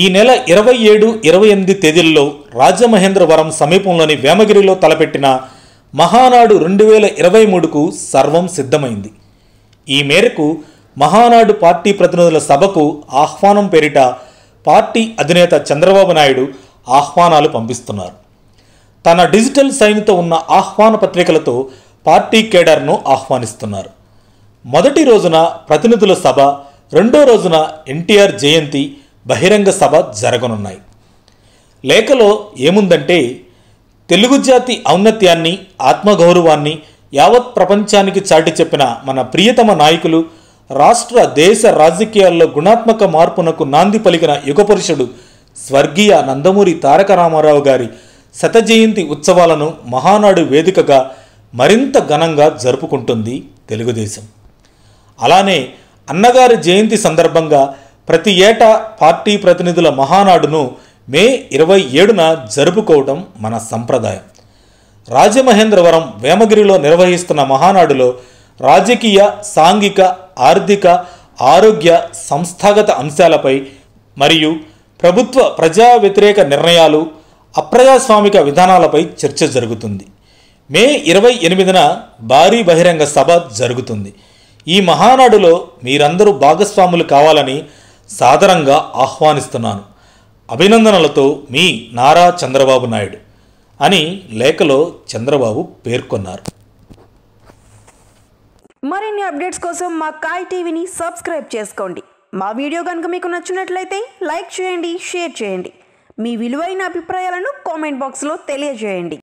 ఈ నెల ఇరవై ఏడు ఇరవై ఎనిమిది తేదీల్లో రాజమహేంద్రవరం సమీపంలోని వేమగిరిలో తలపెట్టిన మహానాడు రెండు వేల ఇరవై మూడుకు సర్వం సిద్ధమైంది ఈ మేరకు మహానాడు పార్టీ ప్రతినిధుల సభకు ఆహ్వానం పేరిట పార్టీ అధినేత చంద్రబాబు నాయుడు ఆహ్వానాలు పంపిస్తున్నారు తన డిజిటల్ సైన్తో ఉన్న ఆహ్వాన పత్రికలతో పార్టీ కేడర్ను ఆహ్వానిస్తున్నారు మొదటి రోజున ప్రతినిధుల సభ రెండో రోజున ఎన్టీఆర్ జయంతి బహిరంగ సభ జరగనున్నాయి లేఖలో ఏముందంటే తెలుగు జాతి ఔన్నత్యాన్ని ఆత్మగౌరవాన్ని యావత్ ప్రపంచానికి చాటి చెప్పిన మన ప్రియతమ నాయకులు రాష్ట్ర దేశ రాజకీయాల్లో గుణాత్మక మార్పునకు నాంది పలికిన యుగపురుషుడు స్వర్గీయ నందమూరి తారక రామారావు గారి శతజయంతి ఉత్సవాలను మహానాడు వేదికగా మరింత ఘనంగా జరుపుకుంటుంది తెలుగుదేశం అలానే అన్నగారి జయంతి సందర్భంగా ప్రతి ఏటా పార్టీ ప్రతినిధుల మహానాడును మే ఇరవై ఏడున జరుపుకోవటం మన సంప్రదాయం రాజమహేంద్రవరం వేమగిరిలో నిర్వహిస్తున్న మహానాడులో రాజకీయ సాంఘిక ఆర్థిక ఆరోగ్య సంస్థాగత అంశాలపై మరియు ప్రభుత్వ ప్రజా వ్యతిరేక నిర్ణయాలు అప్రజాస్వామిక విధానాలపై చర్చ జరుగుతుంది మే ఇరవై ఎనిమిదిన భారీ బహిరంగ సభ జరుగుతుంది ఈ మహానాడులో మీరందరూ భాగస్వాములు కావాలని సాదరంగా ఆహ్వానిస్తున్నాను అభినందనలతో మీ నారా చంద్రబాబు నాయుడు అని లేఖలో చంద్రబాబు పేర్కొన్నారు మరిన్ని అప్డేట్స్ కోసం మా కాయ్ టీవీని సబ్స్క్రైబ్ చేసుకోండి మా వీడియో కనుక మీకు నచ్చినట్లయితే లైక్ చేయండి షేర్ చేయండి మీ విలువైన అభిప్రాయాలను కామెంట్ బాక్స్లో తెలియజేయండి